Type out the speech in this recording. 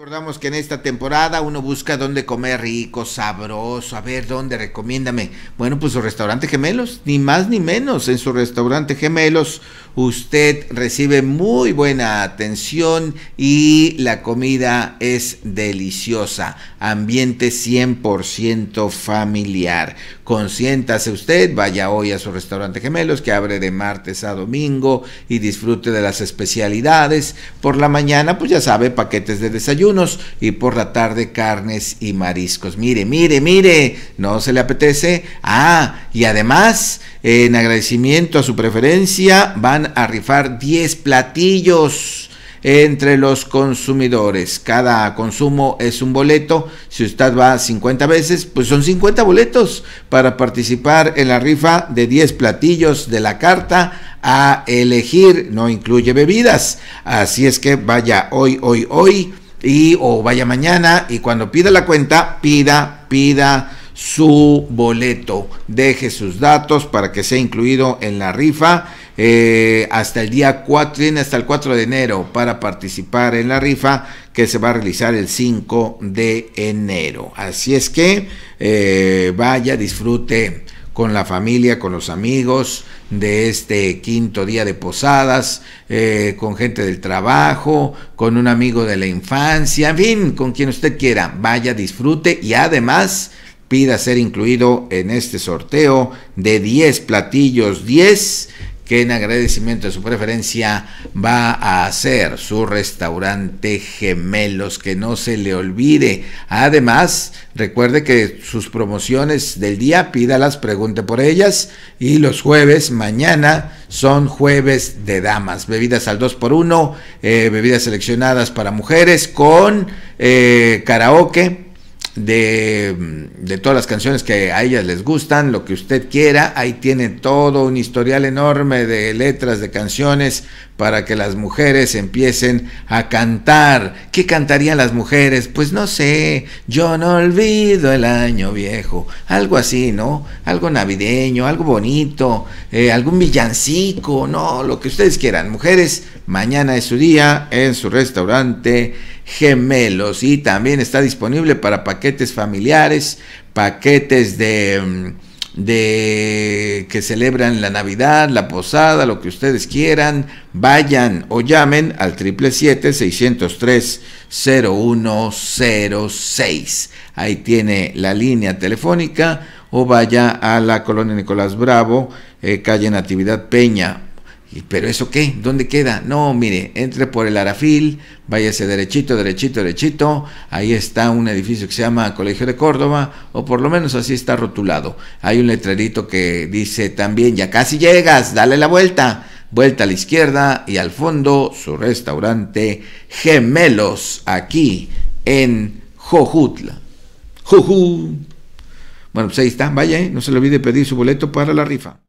Recordamos que en esta temporada uno busca dónde comer rico, sabroso, a ver dónde, recomiéndame. Bueno, pues su restaurante Gemelos, ni más ni menos, en su restaurante Gemelos usted recibe muy buena atención y la comida es deliciosa. Ambiente 100% familiar. Consiéntase usted, vaya hoy a su restaurante Gemelos que abre de martes a domingo y disfrute de las especialidades. Por la mañana, pues ya sabe, paquetes de desayunos y por la tarde carnes y mariscos. Mire, mire, mire, no se le apetece. Ah, y además en agradecimiento a su preferencia, van a rifar 10 platillos entre los consumidores. Cada consumo es un boleto. Si usted va 50 veces, pues son 50 boletos para participar en la rifa de 10 platillos de la carta a elegir. No incluye bebidas. Así es que vaya hoy, hoy, hoy y o vaya mañana y cuando pida la cuenta, pida, pida su boleto. Deje sus datos para que sea incluido en la rifa. Eh, hasta el día 4, tiene hasta el 4 de enero para participar en la rifa que se va a realizar el 5 de enero. Así es que eh, vaya, disfrute con la familia, con los amigos de este quinto día de posadas, eh, con gente del trabajo, con un amigo de la infancia, en fin, con quien usted quiera. Vaya, disfrute y además pida ser incluido en este sorteo de 10 platillos, 10 que en agradecimiento de su preferencia va a hacer su restaurante Gemelos, que no se le olvide. Además, recuerde que sus promociones del día, pídalas, pregunte por ellas. Y los jueves, mañana, son jueves de damas. Bebidas al 2x1, eh, bebidas seleccionadas para mujeres con eh, karaoke de, todas las canciones que a ellas les gustan, lo que usted quiera. Ahí tiene todo un historial enorme de letras, de canciones, para que las mujeres empiecen a cantar. ¿Qué cantarían las mujeres? Pues no sé, yo no olvido el año viejo. Algo así, ¿no? Algo navideño, algo bonito, eh, algún villancico, no, lo que ustedes quieran. Mujeres, mañana es su día en su restaurante Gemelos y también está disponible para paquetes familiares, paquetes de... Mm, de que celebran la Navidad, la posada, lo que ustedes quieran, vayan o llamen al 777-603-0106. Ahí tiene la línea telefónica o vaya a la colonia Nicolás Bravo, eh, calle Natividad Peña, ¿Pero eso qué? ¿Dónde queda? No, mire, entre por el Arafil, váyase derechito, derechito, derechito. Ahí está un edificio que se llama Colegio de Córdoba, o por lo menos así está rotulado. Hay un letrerito que dice también, ya casi llegas, dale la vuelta. Vuelta a la izquierda y al fondo su restaurante Gemelos, aquí en Jojutla. Juju. Bueno, pues ahí está, vaya, ¿eh? no se le olvide pedir su boleto para la rifa.